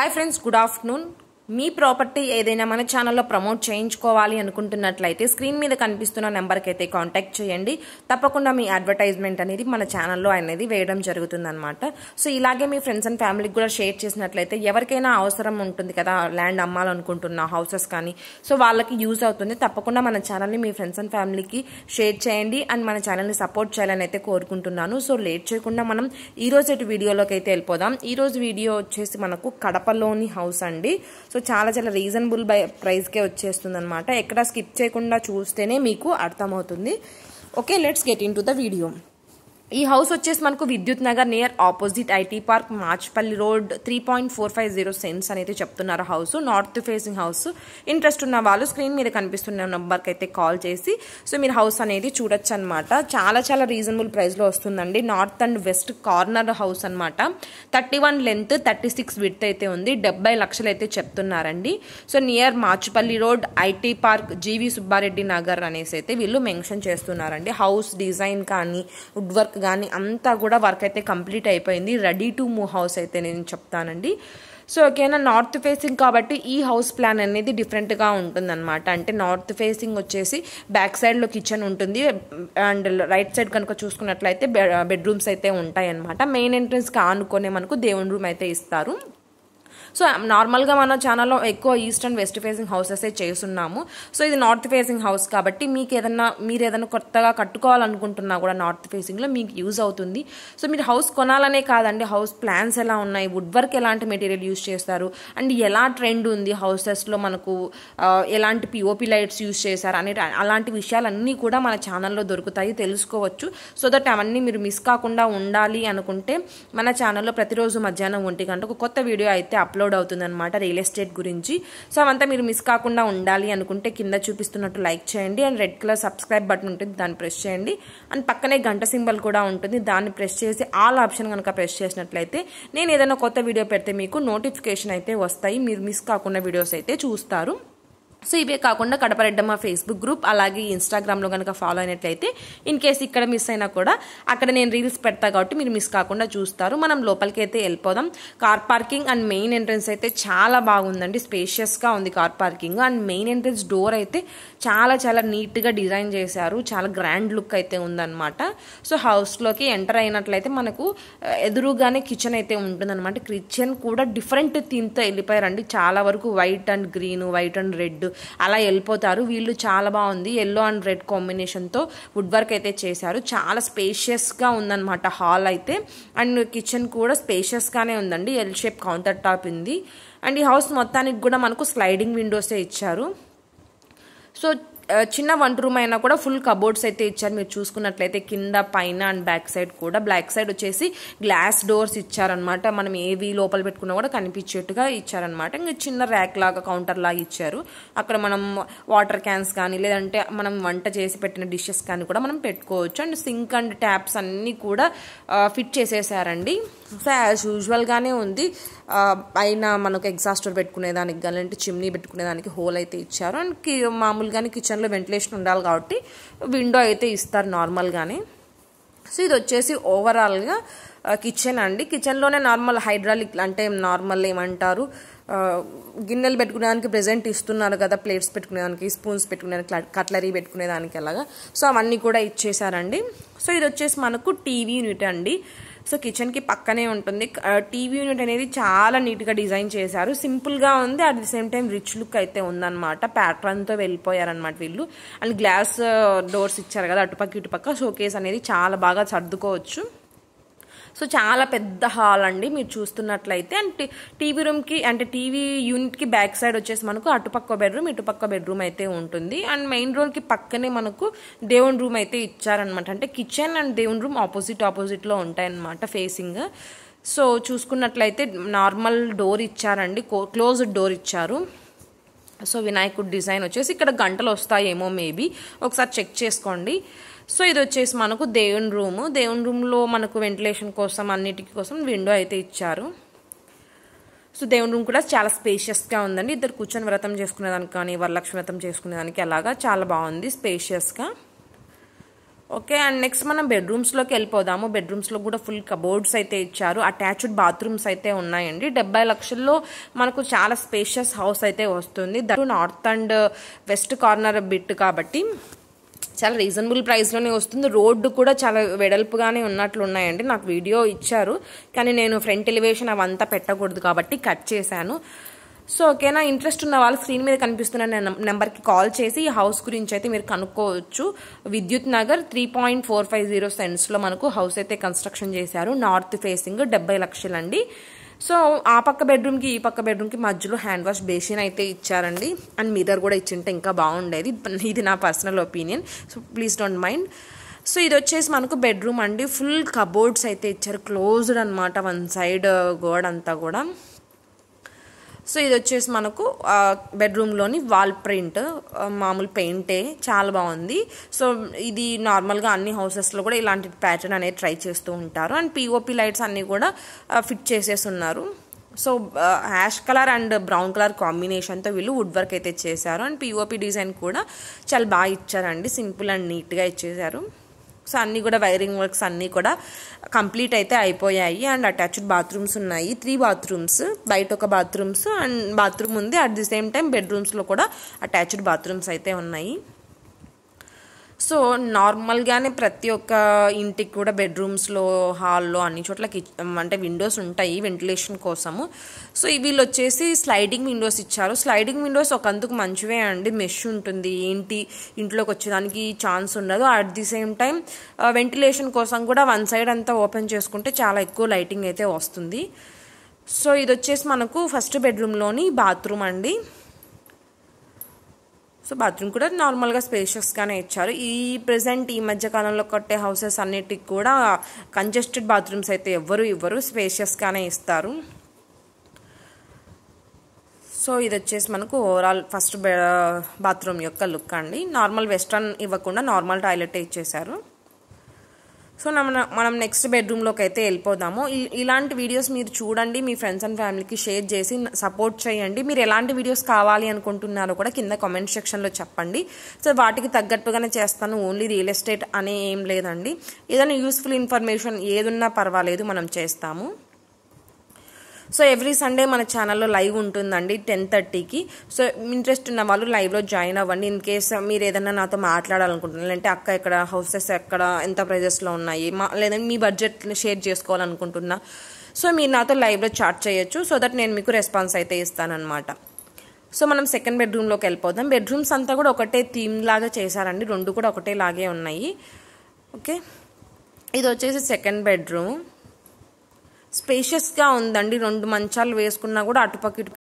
Hi friends, good afternoon. మీ property ఏదైనా మన ఛానల్లో ప్రమోట్ చేయించుకోవాలి అనుకుంటున్నట్లయితే స్క్రీన్ మీద కనిపిస్తున్న నెంబర్కి అయితే కాంటాక్ట్ చేయండి తప్పకుండా మీ అడ్వర్టైజ్మెంట్ అనేది మన ఛానల్లో అనేది వేయడం జరుగుతుంది సో ఇలాగే మీ ఫ్రెండ్స్ అండ్ ఫ్యామిలీకి కూడా షేర్ చేసినట్లయితే ఎవరికైనా అవసరం ఉంటుంది కదా ల్యాండ్ అమ్మాలనుకుంటున్న హౌసెస్ కానీ సో వాళ్ళకి యూజ్ అవుతుంది తప్పకుండా మన ఛానల్ని మీ ఫ్రెండ్స్ అండ్ ఫ్యామిలీకి షేర్ చేయండి అండ్ మన ఛానల్ని సపోర్ట్ చేయాలని అయితే కోరుకుంటున్నాను సో లేట్ చేయకుండా మనం ఈరోజు వీడియోలోకి అయితే వెళ్ళిపోదాం ఈరోజు వీడియో వచ్చేసి మనకు కడపలోని హౌస్ అండి సో చాలా చాలా రీజనబుల్ బై ప్రైస్కే వచ్చేస్తుంది అనమాట ఎక్కడ స్కిప్ చేయకుండా చూస్తేనే మీకు అర్థమవుతుంది okay let's get into the video ఈ హౌస్ వచ్చేసి మనకు Vidyut Nagar near opposite IT park Machpalli road three point four five zero cents అనేది చెప్తున్నారు house north facing house interest ఉన్న వాళ్ళు స్క్రీన్ మీద కనిపిస్తున్న నెంబర్కి అయితే కాల్ చేసి సో మీరు హౌస్ అనేది చూడొచ్చు అనమాట చాలా చాలా రీజనబుల్ ప్రైస్లో వస్తుందండి north and west corner house అనమాట thirty one length thirty six width అయితే ఉంది డెబ్బై లక్షలు అయితే చెప్తున్నారండి so near Machupalli road IT park G V Subbareddy Nagar అనేసి అయితే వీళ్ళు మెన్షన్ చేస్తున్నారండి హౌస్ డిజైన్ కానీ వుడ్ వర్క్ కానీ అంతా కూడా వర్క్ అయితే కంప్లీట్ అయిపోయింది రెడీ టు మూవ్ హౌస్ అయితే నేను చెప్తానండి సో ఓకేనా నార్త్ ఫేసింగ్ కాబట్టి ఈ హౌస్ ప్లాన్ అనేది డిఫరెంట్గా ఉంటుందన్నమాట అంటే నార్త్ ఫేసింగ్ వచ్చేసి బ్యాక్ సైడ్లో కిచెన్ ఉంటుంది అండ్ రైట్ సైడ్ కనుక చూసుకున్నట్లయితే బెడ్రూమ్స్ అయితే ఉంటాయన్నమాట మెయిన్ ఎంట్రన్స్కి ఆనుకొనే మనకు దేవుని రూమ్ అయితే ఇస్తారు సో నార్మల్గా మన ఛానల్లో ఎక్కువ ఈస్ట్ అండ్ వెస్ట్ ఫేసింగ్ హౌసెసే చేస్తున్నాము సో ఇది నార్త్ ఫేసింగ్ హౌస్ కాబట్టి మీకు ఏదన్నా మీరు ఏదైనా కొత్తగా కట్టుకోవాలనుకుంటున్నా కూడా నార్త్ ఫేసింగ్లో మీకు యూజ్ అవుతుంది సో మీరు హౌస్ కొనాలనే కాదండి హౌస్ ప్లాన్స్ ఎలా ఉన్నాయి వుడ్ వర్క్ ఎలాంటి మెటీరియల్ యూజ్ చేస్తారు అండ్ ఎలా ట్రెండ్ ఉంది హౌసెస్లో మనకు ఎలాంటి పిఓపి లైట్స్ యూజ్ చేశారు అనే అలాంటి విషయాలన్నీ కూడా మన ఛానల్లో దొరుకుతాయి తెలుసుకోవచ్చు సో దట్ అవన్నీ మీరు మిస్ కాకుండా ఉండాలి అనుకుంటే మన ఛానల్లో ప్రతిరోజు మధ్యాహ్నం ఒంటి గంటకు కొత్త వీడియో అయితే అప్లోడ్ అప్లోడ్ అవుతుందన్నమాట రియల్ ఎస్టేట్ గురించి సో అవంతా మీరు మిస్ కాకుండా ఉండాలి అనుకుంటే కింద చూపిస్తున్నట్టు లైక్ చేయండి and red colour subscribe button ఉంటుంది దాన్ని ప్రెస్ చేయండి అండ్ పక్కనే గంట సింబల్ కూడా ఉంటుంది దాన్ని ప్రెస్ చేసి ఆల్ ఆప్షన్ కనుక ప్రెస్ చేసినట్లయితే నేను ఏదైనా కొత్త వీడియో పెడితే మీకు నోటిఫికేషన్ అయితే వస్తాయి మీరు మిస్ కాకుండా వీడియోస్ అయితే చూస్తారు సో ఇవే కాకుండా కడపరెడ్డమ్మ ఫేస్బుక్ గ్రూప్ అలాగే ఇన్స్టాగ్రామ్లో కనుక ఫాలో అయినట్లయితే ఇన్ కేసు ఇక్కడ మిస్ అయినా కూడా అక్కడ నేను రీల్స్ పెడతా కాబట్టి మీరు మిస్ కాకుండా చూస్తారు మనం లోపలికి అయితే వెళ్ళిపోదాం car parking and main entrance అయితే చాలా బాగుందండి స్పేషియస్గా ఉంది car parking and main entrance door అయితే చాలా చాలా నీట్గా డిజైన్ చేశారు చాలా గ్రాండ్ లుక్ అయితే ఉందన్నమాట సో హౌస్లోకి ఎంటర్ అయినట్లయితే మనకు uh, ఎదురుగానే కిచెన్ అయితే ఉంటుందన్నమాట కిచెన్ కూడా డిఫరెంట్ థీమ్తో వెళ్ళిపోయారండి చాలా వరకు white and green white and red అలా వెళ్ళిపోతారు వీళ్ళు చాలా బాగుంది ఎల్లో అండ్ రెడ్ కాంబినేషన్తో వుడ్ వర్క్ అయితే చేశారు చాలా స్పేషియస్గా ఉందన్నమాట హాల్ అయితే అండ్ కిచెన్ కూడా స్పేషియస్గానే ఉందండి ఎల్ షేప్ కౌంటర్ టాప్ ఉంది అండ్ ఈ హౌస్ మొత్తానికి కూడా మనకు స్లైడింగ్ విండోసే ఇచ్చారు సో చిన్న వన్ రూమ్ అయినా కూడా ఫుల్ కబోర్డ్స్ అయితే ఇచ్చారు మీరు చూసుకున్నట్లయితే కింద పైన అండ్ బ్యాక్ సైడ్ కూడా బ్లాక్ సైడ్ వచ్చేసి గ్లాస్ డోర్స్ ఇచ్చారనమాట మనం ఏవి లోపల పెట్టుకున్నా కూడా కనిపించేట్టుగా ఇచ్చారనమాట ఇంకా చిన్న ర్యాక్ లాగా కౌంటర్ లాగా ఇచ్చారు అక్కడ మనం వాటర్ క్యాన్స్ కానీ లేదంటే మనం వంట చేసి పెట్టిన డిషెస్ కానీ కూడా మనం పెట్టుకోవచ్చు అండ్ సింక్ అండ్ ట్యాప్స్ అన్నీ కూడా ఫిట్ చేసేసారండి సో యాజ్ యూజువల్గానే ఉంది పైన మనకు ఎగ్జాస్టర్ పెట్టుకునేదానికి కానీ అంటే చిమ్నీ పెట్టుకునేదానికి హోల్ అయితే ఇచ్చారు అండ్ మామూలుగానే కిచెన్ హాస్పిటల్లో వెంటిలేషన్ ఉండాలి కాబట్టి విండో అయితే ఇస్తారు నార్మల్గానే సో ఇది వచ్చేసి ఓవరాల్గా కిచెన్ అండి కిచెన్లోనే నార్మల్ హైడ్రాలిక్ అంటే నార్మల్ ఏమంటారు గిన్నెలు పెట్టుకునేదానికి ప్రెజెంట్ ఇస్తున్నారు కదా ప్లేట్స్ పెట్టుకునేదానికి స్పూన్స్ పెట్టుకునేదానికి కట్లరీ పెట్టుకునేదానికి అలాగా సో అవన్నీ కూడా ఇచ్చేసారండి సో ఇది వచ్చేసి మనకు టీవీ యూనిట్ అండి సో కిచెన్కి పక్కనే ఉంటుంది టీవీ యూనిట్ అనేది చాలా నీట్గా డిజైన్ చేశారు సింపుల్గా ఉంది at the same time rich look అయితే ఉందన్నమాట ప్యాటర్న్తో వెళ్ళిపోయారనమాట వీళ్ళు అండ్ గ్లాస్ డోర్స్ ఇచ్చారు కదా అటుపక్క ఇటుపక్క షోకేస్ అనేది చాలా బాగా సర్దుకోవచ్చు సో చాలా పెద్ద హాల్ అండి మీరు చూస్తున్నట్లయితే అండ్ టీవీ రూమ్కి అంటే టీవీ యూనిట్కి బ్యాక్ సైడ్ వచ్చేసి మనకు అటుపక్క బెడ్రూమ్ ఇటుపక్క బెడ్రూమ్ అయితే ఉంటుంది అండ్ మెయిన్ రోడ్కి పక్కనే మనకు దేవుని రూమ్ అయితే ఇచ్చారనమాట అంటే కిచెన్ అండ్ దేవుని రూమ్ ఆపోజిట్ ఆపోజిట్లో ఉంటాయన్నమాట ఫేసింగ్ సో చూసుకున్నట్లయితే నార్మల్ డోర్ ఇచ్చారండి క్లోజ్డ్ డోర్ ఇచ్చారు సో వినాయకుడు డిజైన్ వచ్చేసి ఇక్కడ గంటలు వస్తాయేమో మేబీ ఒకసారి చెక్ చేసుకోండి సో ఇది వచ్చేసి మనకు దేవుని రూము దేవుని రూమ్లో మనకు వెంటిలేషన్ కోసం అన్నిటికీ కోసం విండో అయితే ఇచ్చారు సో దేవుని రూమ్ కూడా చాలా స్పేషియస్గా ఉందండి ఇద్దరు కూర్చొని వ్రతం చేసుకునేదానికి కానీ వరలక్ష్మి వ్రతం చేసుకునేదానికి అలాగా చాలా బాగుంది స్పేషియస్గా ఓకే అండ్ నెక్స్ట్ మనం బెడ్రూమ్స్లోకి వెళ్ళిపోదాము బెడ్రూమ్స్లో కూడా ఫుల్ కబోర్డ్స్ అయితే ఇచ్చారు అటాచ్డ్ బాత్రూమ్స్ అయితే ఉన్నాయండి డెబ్బై లక్షల్లో మనకు చాలా స్పేషియస్ హౌస్ అయితే వస్తుంది that north and west corner bit కాబట్టి చాలా రీజనబుల్ ప్రైస్లోనే వస్తుంది రోడ్డు కూడా చాలా వెడల్పుగానే ఉన్నట్లు ఉన్నాయండి నాకు వీడియో ఇచ్చారు కానీ నేను ఫ్రంట్ ఎలివేషన్ అవంతా పెట్టకూడదు కాబట్టి కట్ చేశాను సో ఓకేనా ఇంట్రెస్ట్ ఉన్న వాళ్ళు స్క్రీన్ మీద కనిపిస్తున్న నెంబర్కి కాల్ చేసి ఈ హౌస్ గురించి అయితే మీరు కనుక్కోవచ్చు Vidyut Nagar three point four five zero సెంట్స్లో మనకు హౌస్ అయితే కన్స్ట్రక్షన్ చేశారు నార్త్ ఫేసింగ్ డెబ్బై లక్షలండి సో ఆ పక్క బెడ్రూమ్కి ఈ పక్క బెడ్రూమ్కి మధ్యలో హ్యాండ్ వాష్ బేసిన్ అయితే ఇచ్చారండి అండ్ మిర్రర్ కూడా ఇచ్చింటే ఇంకా బాగుండేది ఇది నా personal opinion so please don't mind so ఇది వచ్చేసి మనకు బెడ్రూమ్ అండి ఫుల్ కబోర్డ్స్ అయితే ఇచ్చారు క్లోజ్డ్ అనమాట వన్ సైడ్ గోడ అంతా కూడా సో ఇది వచ్చేసి మనకు బెడ్రూమ్లోని వాల్ ప్రింట్ మామూలు పెయింటే చాలా బాగుంది సో ఇది నార్మల్గా అన్ని హౌసెస్లో కూడా ఇలాంటి ప్యాటర్న్ అనేది ట్రై చేస్తూ ఉంటారు అండ్ పిఓపి లైట్స్ అన్నీ కూడా ఫిట్ చేసేసి ఉన్నారు so hash colour and brown colour కాంబినేషన్తో వీళ్ళు వుడ్ వర్క్ అయితే చేశారు అండ్ పిఓపి డిజైన్ కూడా చాలా బాగా ఇచ్చారండి సింపుల్ అండ్ నీట్గా ఇచ్చేసారు సో అన్నీ కూడా వైరింగ్ వర్క్స్ అన్నీ కూడా కంప్లీట్ అయితే అయిపోయాయి అండ్ అటాచ్డ్ బాత్రూమ్స్ ఉన్నాయి త్రీ బాత్రూమ్స్ బయట ఒక బాత్రూమ్స్ అండ్ బాత్రూమ్ ఉంది అట్ ది సేమ్ టైం బెడ్రూమ్స్లో కూడా అటాచ్డ్ బాత్రూమ్స్ అయితే ఉన్నాయి సో నార్మల్గానే ప్రతి ఒక్క ఇంటికి కూడా బెడ్రూమ్స్లో హాల్లో అన్ని చోట్ల కిచ్ అంటే విండోస్ ఉంటాయి వెంటిలేషన్ కోసము సో వీళ్ళు వచ్చేసి స్లైడింగ్ విండోస్ ఇచ్చారు స్లైడింగ్ విండోస్ ఒక అందుకు మంచివే అండి మెష్ ఉంటుంది ఏంటి ఇంట్లోకి వచ్చేదానికి ఛాన్స్ ఉండదు at the same time ventilation కోసం కూడా వన్ సైడ్ అంతా ఓపెన్ చేసుకుంటే చాలా ఎక్కువ లైటింగ్ అయితే వస్తుంది సో ఇది వచ్చేసి మనకు ఫస్ట్ బెడ్రూమ్లోని బాత్రూమ్ అండి సో బాత్రూమ్ కూడా నార్మల్గా స్పేషియస్గానే ఇచ్చారు ఈ ప్రజెంట్ ఈ మధ్య కాలంలో కట్టే హౌసెస్ అన్నిటికి కూడా కంజెస్టెడ్ బాత్రూమ్స్ అయితే ఎవ్వరు ఇవ్వరు స్పేషియస్గానే ఇస్తారు సో ఇది వచ్చేసి మనకు ఓవరాల్ ఫస్ట్ బాత్రూమ్ యొక్క లుక్ అండి నార్మల్ వెస్ట్రన్ ఇవ్వకుండా నార్మల్ టాయిలెట్ ఇచ్చేశారు సో మన మనం నెక్స్ట్ బెడ్రూమ్లోకి అయితే వెళ్ళిపోదాము ఇలాంటి వీడియోస్ మీరు చూడండి మీ ఫ్రెండ్స్ అండ్ ఫ్యామిలీకి షేర్ చేసి సపోర్ట్ చేయండి మీరు ఎలాంటి వీడియోస్ కావాలి అనుకుంటున్నారో కూడా కింద కామెంట్ సెక్షన్లో చెప్పండి సో వాటికి తగ్గట్టుగానే చేస్తాను ఓన్లీ రియల్ ఎస్టేట్ అనే ఏం లేదండి ఏదైనా యూస్ఫుల్ ఇన్ఫర్మేషన్ ఏదున్నా పర్వాలేదు మనం చేస్తాము సో ఎవ్రీ సండే మన ఛానల్లో లైవ్ ఉంటుందండి టెన్ థర్టీకి సో ఇంట్రెస్ట్ ఉన్న వాళ్ళు లైవ్లో జాయిన్ అవ్వండి ఇన్ కేస్ మీరు ఏదైనా నాతో మాట్లాడాలనుకుంటున్నారు అంటే అక్క ఇక్కడ హౌసెస్ ఎక్కడ ఎంత ప్రైజెస్లో ఉన్నాయి మా లేదంటే మీ బడ్జెట్ని షేర్ చేసుకోవాలనుకుంటున్నా సో మీరు నాతో లైవ్లో చాట్ చేయొచ్చు సో దట్ నేను మీకు రెస్పాన్స్ అయితే అనమాట సో మనం సెకండ్ బెడ్రూమ్లోకి వెళ్ళిపోదాం బెడ్రూమ్స్ అంతా కూడా ఒకటే థీమ్ లాగా చేశారండి రెండు కూడా ఒకటే లాగే ఉన్నాయి ఓకే ఇది వచ్చేసి సెకండ్ బెడ్రూమ్ స్పేషియస్గా ఉందండి రెండు మంచాలు వేసుకున్నా కూడా అటుపక్క ఇటు